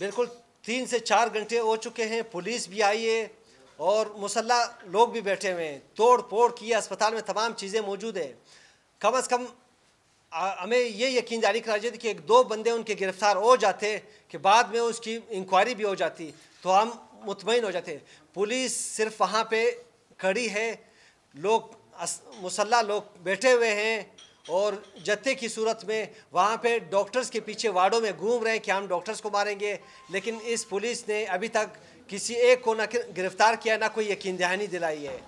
बिल्कुल तीन से चार घंटे हो चुके हैं पुलिस भी आई है और मुसल्ला लोग भी बैठे हुए हैं तोड़ फोड़ किए अस्पताल में तमाम चीज़ें मौजूद हैं कम अज़ कम हमें ये यकीन जारी करा जाती कि एक दो बंदे उनके गिरफ्तार हो जाते कि बाद में उसकी इंक्वायरी भी हो जाती तो हम मुतमिन हो जाते पुलिस सिर्फ वहाँ पर खड़ी है लोग मुसल्ला लोग बैठे हुए हैं और जत्थे की सूरत में वहाँ पे डॉक्टर्स के पीछे वार्डों में घूम रहे हैं कि हम डॉक्टर्स को मारेंगे लेकिन इस पुलिस ने अभी तक किसी एक को ना गिरफ्तार किया ना कोई यकीन दहानी दिलाई है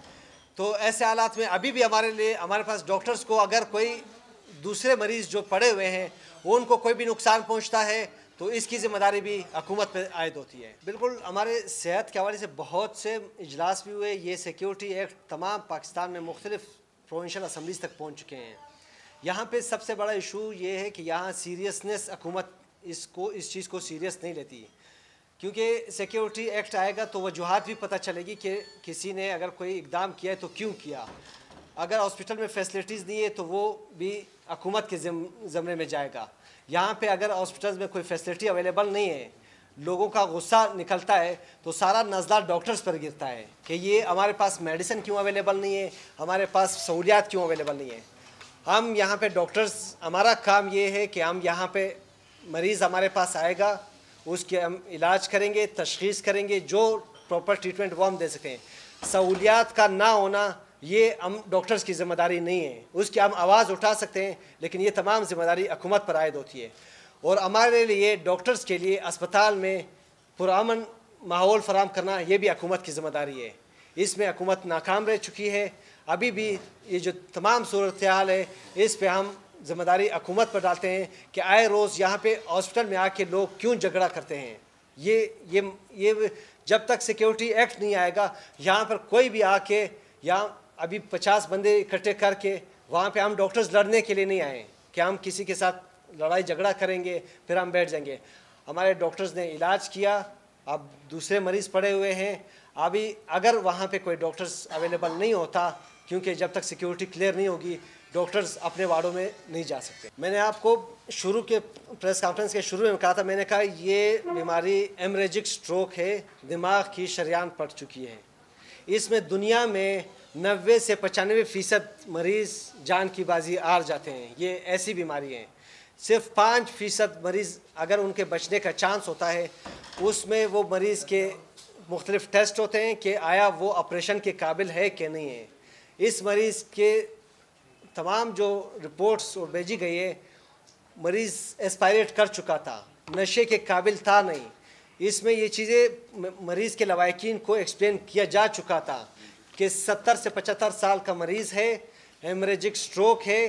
तो ऐसे हालात में अभी भी हमारे लिए हमारे पास डॉक्टर्स को अगर कोई दूसरे मरीज़ जो पड़े हुए हैं उनको कोई भी नुकसान पहुँचता है तो इसकी ज़िम्मेदारी भी हकूमत पर आयद होती है बिल्कुल हमारे सेहत के हवाले से बहुत से इजलास भी हुए ये सिक्योरिटी एक्ट तमाम पाकिस्तान में मुख्तलिफ प्रोविशल असम्बलीज तक पहुँच चुके हैं यहाँ पे सबसे बड़ा इशू ये है कि यहाँ सीरियसनेस हकूमत इसको इस चीज़ को सीरियस नहीं लेती क्योंकि सिक्योरिटी एक्ट आएगा तो वजूहत भी पता चलेगी कि किसी ने अगर कोई इकदाम किया है तो क्यों किया अगर हॉस्पिटल में फैसिलिटीज़ नहीं है तो वो भी हकूमत के ज़मरे में जाएगा यहाँ पे अगर हॉस्पिटल में कोई फैसिलिटी अवेलेबल नहीं है लोगों का गुस्सा निकलता है तो सारा नजदार डॉक्टर्स पर गिरता है कि ये हमारे पास मेडिसिन क्यों अवेलेबल नहीं है हमारे पास सहूलियात क्यों अवेलेबल नहीं है हम यहाँ पे डॉक्टर्स हमारा काम ये है कि हम यहाँ पे मरीज़ हमारे पास आएगा उसके हम इलाज करेंगे तशखीस करेंगे जो प्रॉपर ट्रीटमेंट वो हम दे सकें सहूलियात का ना होना ये हम डॉक्टर्स की जिम्मेदारी नहीं है उसकी हम आवाज़ उठा सकते हैं लेकिन ये तमाम जिम्मेदारी हकूमत पर आयद होती है और हमारे लिए डॉक्टर्स के लिए अस्पताल में पुरान माहौल फराम करना ये भी हकूमत की जिम्मेदारी है इसमें हकूमत नाकाम रह चुकी है अभी भी ये जो तमाम सूरत हाल है इस पर हम जिम्मेदारी हकूमत पर डालते हैं कि आए रोज़ यहाँ पे हॉस्पिटल में आके लोग क्यों झगड़ा करते हैं ये ये ये जब तक सिक्योरिटी एक्ट नहीं आएगा यहाँ पर कोई भी आके यहाँ अभी पचास बंदे इकट्ठे करके वहाँ पे हम डॉक्टर्स लड़ने के लिए नहीं आए कि हम किसी के साथ लड़ाई झगड़ा करेंगे फिर हम बैठ जाएंगे हमारे डॉक्टर्स ने इलाज किया अब दूसरे मरीज़ पड़े हुए हैं अभी अगर वहाँ पे कोई डॉक्टर्स अवेलेबल नहीं होता क्योंकि जब तक सिक्योरिटी क्लियर नहीं होगी डॉक्टर्स अपने वार्डों में नहीं जा सकते मैंने आपको शुरू के प्रेस कॉन्फ्रेंस के शुरू में कहा था मैंने कहा ये बीमारी एमरेजिक स्ट्रोक है दिमाग की शरियान पड़ चुकी है इसमें दुनिया में नबे से पचानवे फ़ीसद मरीज़ जान की बाजी हार जाते हैं ये ऐसी बीमारी है सिर्फ पाँच फ़ीसद मरीज़ अगर उनके बचने का चांस होता है उसमें वो मरीज़ के मुख्तलिफ़ टेस्ट होते हैं कि आया वो ऑपरेशन के काबिल है कि नहीं है इस मरीज़ के तमाम जो रिपोर्ट्स और भेजी गई है मरीज़ एक्सपायरेट कर चुका था नशे के काबिल था नहीं इसमें ये चीज़ें मरीज़ के लवाकिन को एक्सप्लेन किया जा चुका था कि 70 से 75 साल का मरीज़ है हेमरेजिक स्ट्रोक है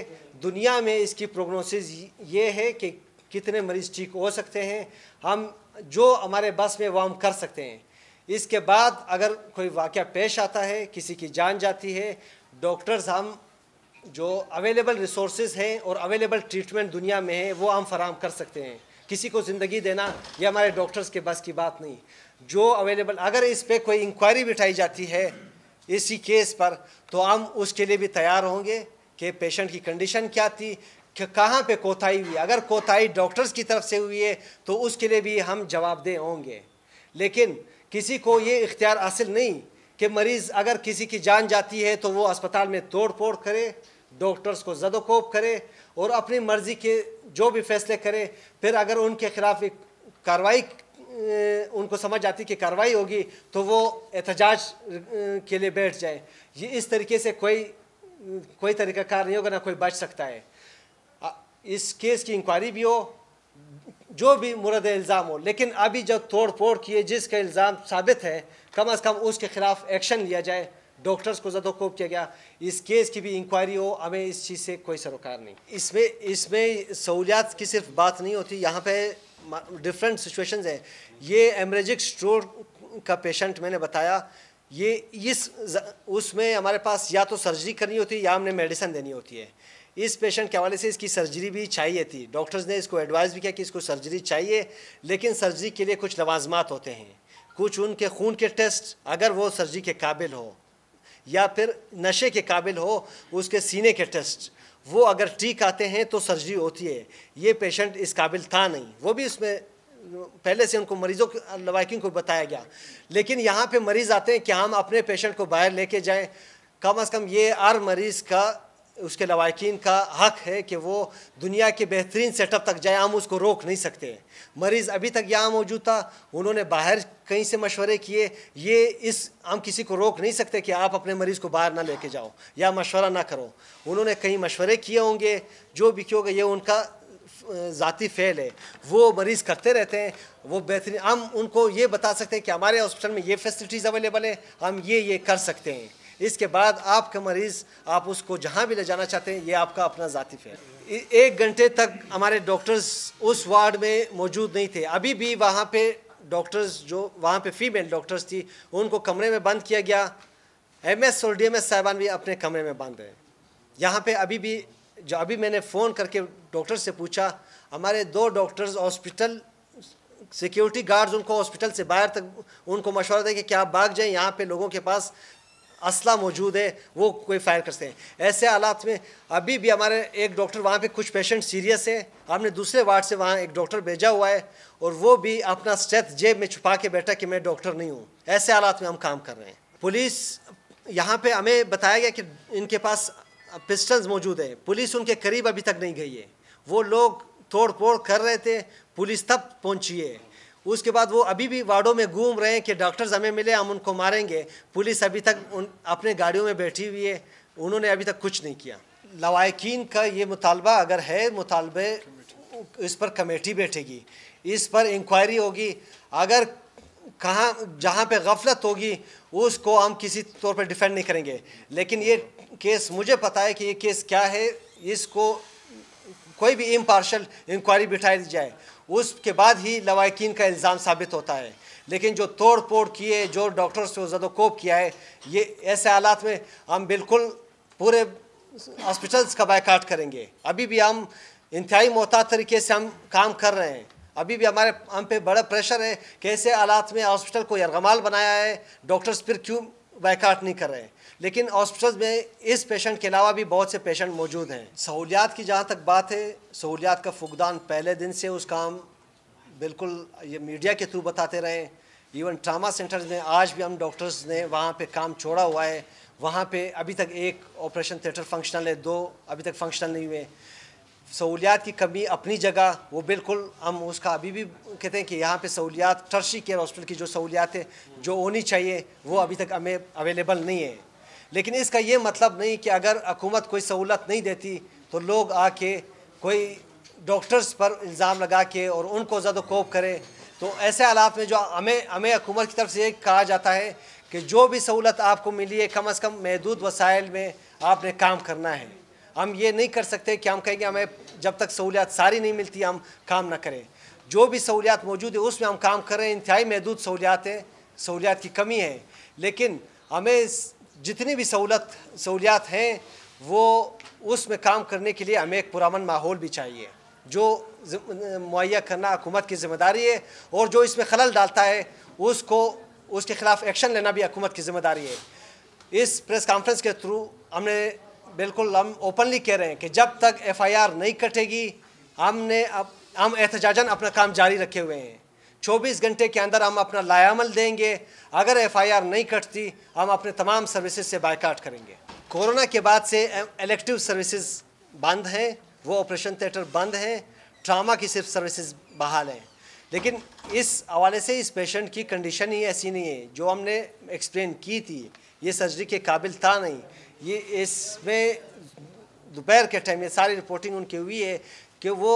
दुनिया में इसकी प्रोग्नोसिस ये है कि कितने मरीज़ ठीक हो सकते हैं हम जो हमारे बस में हम कर सकते हैं इसके बाद अगर कोई वाक़ पेश आता है किसी की जान जाती है डॉक्टर्स हम जो अवेलेबल रिसोर्स हैं और अवेलेबल ट्रीटमेंट दुनिया में है वो हम फराम कर सकते हैं किसी को ज़िंदगी देना ये हमारे डॉक्टर्स के बस की बात नहीं जो अवेलेबल अगर इस पर कोई इंक्वायरी बिठाई जाती है इसी केस पर तो हम उसके लिए भी तैयार होंगे कि पेशेंट की कंडीशन क्या थी कि कहाँ पे कोताही हुई अगर कोताही डॉक्टर्स की तरफ से हुई है तो उसके लिए भी हम जवाबदेह होंगे लेकिन किसी को ये इख्तियार हासिल नहीं कि मरीज अगर किसी की जान जाती है तो वो अस्पताल में तोड़ फोड़ करे डॉक्टर्स को जदोकोप करे और अपनी मर्जी के जो भी फैसले करे फिर अगर उनके खिलाफ एक कार्रवाई उनको समझ आती कि कार्रवाई होगी तो वो एहतजाज के लिए बैठ जाए ये इस तरीके से कोई कोई तरीका कार नहीं होगा ना कोई बच सकता है इस केस की इंक्वायरी भी हो जो भी मुरद इल्ज़ाम हो लेकिन अभी जब तोड़ फोड़ किए जिसका इल्ज़ाम साबित है कम अज़ कम उसके ख़िलाफ़ एक्शन लिया जाए डॉक्टर्स को ज़दोकोब किया गया इस केस की भी इंक्वायरी हो हमें इस चीज़ से कोई सरोकार नहीं इसमें इसमें सहूलियात की सिर्फ बात नहीं होती यहाँ पे डिफरेंट सिचुएशंस हैं ये एमरेजिक स्ट्रोक का पेशेंट मैंने बताया ये इस उसमें हमारे पास या तो सर्जरी करनी होती है या हमने मेडिसन देनी होती है इस पेशेंट के हवाले से इसकी सर्जरी भी चाहिए थी डॉक्टर्स ने इसको एडवाइस भी किया कि इसको सर्जरी चाहिए लेकिन सर्जरी के लिए कुछ लवाजमात होते हैं कुछ उनके खून के टेस्ट अगर वो सर्जरी के काबिल हो या फिर नशे के काबिल हो उसके सीने के टेस्ट वो अगर ठीक आते हैं तो सर्जरी होती है ये पेशेंट इस काबिल था नहीं वो भी उसमें पहले से उनको मरीज़ों के लवाकिंग को बताया गया लेकिन यहाँ पे मरीज़ आते हैं कि हम अपने पेशेंट को बाहर लेके जाएं कम अज़ कम ये हर मरीज़ का उसके लवाकिन का हक है कि वो दुनिया के बेहतरीन सेटअप तक जाए हम उसको रोक नहीं सकते हैं मरीज़ अभी तक यहाँ मौजूद था उन्होंने बाहर कहीं से मशवरे किए ये इस हम किसी को रोक नहीं सकते कि आप अपने मरीज़ को बाहर ना लेके जाओ या मशवरा ना करो उन्होंने कहीं मशवरे किए होंगे जो भी क्यों ये उनका ज़ाती फ़ेल है वो मरीज़ करते रहते हैं वो बेहतरीन हम उनको ये बता सकते हैं कि हमारे हॉस्पिटल में ये फैसिलिटीज़ अवेलेबल है हम ये ये कर सकते हैं इसके बाद आपका मरीज़ आप उसको जहाँ भी ले जाना चाहते हैं ये आपका अपना ज़ाती फैल एक घंटे तक हमारे डॉक्टर्स उस वार्ड में मौजूद नहीं थे अभी भी वहाँ पे डॉक्टर्स जो वहाँ पे फीमेल डॉक्टर्स थी उनको कमरे में बंद किया गया एम एस और डी एम एस साहिबान भी अपने कमरे में बंद रहे यहाँ पर अभी भी जो अभी मैंने फ़ोन करके डॉक्टर से पूछा हमारे दो डॉक्टर्स हॉस्पिटल सिक्योरिटी गार्ड्स उनको हॉस्पिटल से बाहर तक उनको मशवरा दें कि क्या आप भाग जाएँ यहाँ पे लोगों के पास असला मौजूद है वो कोई फायर करते हैं ऐसे हालात में अभी भी हमारे एक डॉक्टर वहाँ पे कुछ पेशेंट सीरियस है हमने दूसरे वार्ड से वहाँ एक डॉक्टर भेजा हुआ है और वो भी अपना स्टेथ जेब में छुपा के बैठा कि मैं डॉक्टर नहीं हूँ ऐसे हालात में हम काम कर रहे हैं पुलिस यहाँ पर हमें बताया गया कि इनके पास पिस्टल्स मौजूद हैं पुलिस उनके करीब अभी तक नहीं गई है वो लोग तोड़ फोड़ कर रहे थे पुलिस तब पहुँची है उसके बाद वो अभी भी वार्डों में घूम रहे हैं कि डॉक्टर्स हमें मिले हम उनको मारेंगे पुलिस अभी तक उन अपने गाड़ियों में बैठी हुई है उन्होंने अभी तक कुछ नहीं किया लवाकिन का ये मुतालबा अगर है मुतालबे इस पर कमेटी बैठेगी इस पर इंक्वायरी होगी अगर कहाँ जहाँ पे गफलत होगी उसको हम किसी तौर पर डिफेंड नहीं करेंगे लेकिन ये केस मुझे पता है कि ये केस क्या है इसको कोई भी इम्पार्शल इंक्वायरी बिठाई जाए उसके बाद ही लवाकिन का इल्ज़ाम साबित होता है लेकिन जो तोड़ फोड़ किए जो डॉक्टर्स को जदोकोप किया है ये ऐसे हालात में हम बिल्कुल पूरे हॉस्पिटल्स का बायकाट करेंगे अभी भी हम इंतहाई मोहतात तरीके से हम काम कर रहे हैं अभी भी हमारे हम पे बड़ा प्रेशर है कैसे हालात में हॉस्पिटल को यरगमाल बनाया है डॉक्टर्स फिर क्यों बैकाट नहीं कर रहे लेकिन हॉस्पिटल में इस पेशेंट के अलावा भी बहुत से पेशेंट मौजूद हैं सहूलियात की जहाँ तक बात है सहूलियात का फुकदान पहले दिन से उस काम बिल्कुल ये मीडिया के थ्रू बताते रहे इवन ट्रामा सेंटर्स में आज भी हम डॉक्टर्स ने वहाँ पे काम छोड़ा हुआ है वहाँ पे अभी तक एक ऑपरेशन थिएटर फंक्शनल है दो अभी तक फंक्शनल नहीं हुए सहूलियात की कमी अपनी जगह वो बिल्कुल हम उसका अभी भी कहते हैं कि यहाँ पे सहूलियात टर्शी केयर हॉस्पिटल की जो सहूलियात है जो होनी चाहिए वो अभी तक हमें अवेलेबल नहीं है लेकिन इसका ये मतलब नहीं कि अगर हकूमत कोई सहूलत नहीं देती तो लोग आके कोई डॉक्टर्स पर इल्ज़ाम लगा के और उनको ज़्यादा कोप करें तो ऐसे हालात में जो हमें हमें हकूमत की तरफ से ये कहा जाता है कि जो भी सहूलत आपको मिली है कम अज़ कम महदूद वसाइल में आपने काम करना है हम ये नहीं कर सकते कि हम कहेंगे हमें जब तक सहूलियात सारी नहीं मिलती हम काम ना करें जो भी सहूलियात मौजूद है उसमें हम काम कर रहे हैं इंतहाई महदूद सहूलियात हैं सहूलियात की कमी है लेकिन हमें जितनी भी सहूलत सहूलियात हैं वो उसमें काम करने के लिए हमें एक पुरान माहौल भी चाहिए जो मुहैया करना हुकूमत की जिम्मेदारी है और जो इसमें खलल डालता है उसको उसके ख़िलाफ़ एक्शन लेना भी हुकूमत की जिम्मेदारी है इस प्रेस कॉन्फ्रेंस के थ्रू हमने बिल्कुल हम ओपनली कह रहे हैं कि जब तक एफआईआर नहीं कटेगी हमने अब हम एहतजाजन अपना काम जारी रखे हुए हैं 24 घंटे के अंदर हम अपना लायामल देंगे अगर एफआईआर नहीं कटती हम अपने तमाम सर्विसेज से बायकाट करेंगे कोरोना के बाद से इलेक्टिव सर्विसेज बंद हैं वो ऑपरेशन थिएटर बंद हैं ट्रामा की सिर्फ सर्विसेज बहाल हैं लेकिन इस हवाले से इस पेशेंट की कंडीशन ही ऐसी नहीं है जो हमने एक्सप्लेन की थी ये सर्जरी के काबिल था नहीं ये इसमें दोपहर के टाइम ये सारी रिपोर्टिंग उनकी हुई है कि वो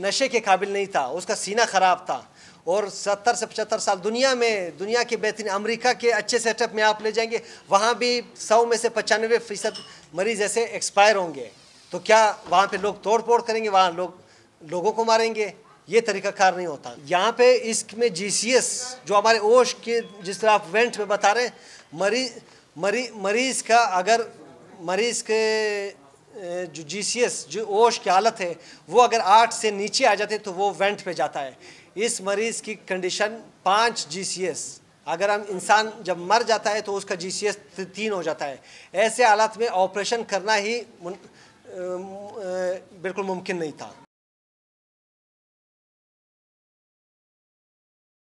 नशे के काबिल नहीं था उसका सीना ख़राब था और 70 से पचहत्तर साल दुनिया में दुनिया के बेहतरीन अमेरिका के अच्छे सेटअप में आप ले जाएंगे वहाँ भी सौ में से पचानवे फ़ीसद मरीज ऐसे एक्सपायर होंगे तो क्या वहाँ पे लोग तोड़ फोड़ करेंगे वहाँ लोग लोगों को मारेंगे ये तरीकाकार नहीं होता यहाँ पे इसमें जी जो हमारे ओश के जिस तरह आप वेंट में बता रहे हैं मरीज मरी मरीज़ का अगर मरीज़ के जो जी सी एस जो ओश की हालत है वो अगर आठ से नीचे आ जाते तो वो वेंट पे जाता है इस मरीज़ की कंडीशन पाँच जी सी एस अगर हम इंसान जब मर जाता है तो उसका जी सी एस तीन हो जाता है ऐसे हालात में ऑपरेशन करना ही बिल्कुल मुमकिन नहीं था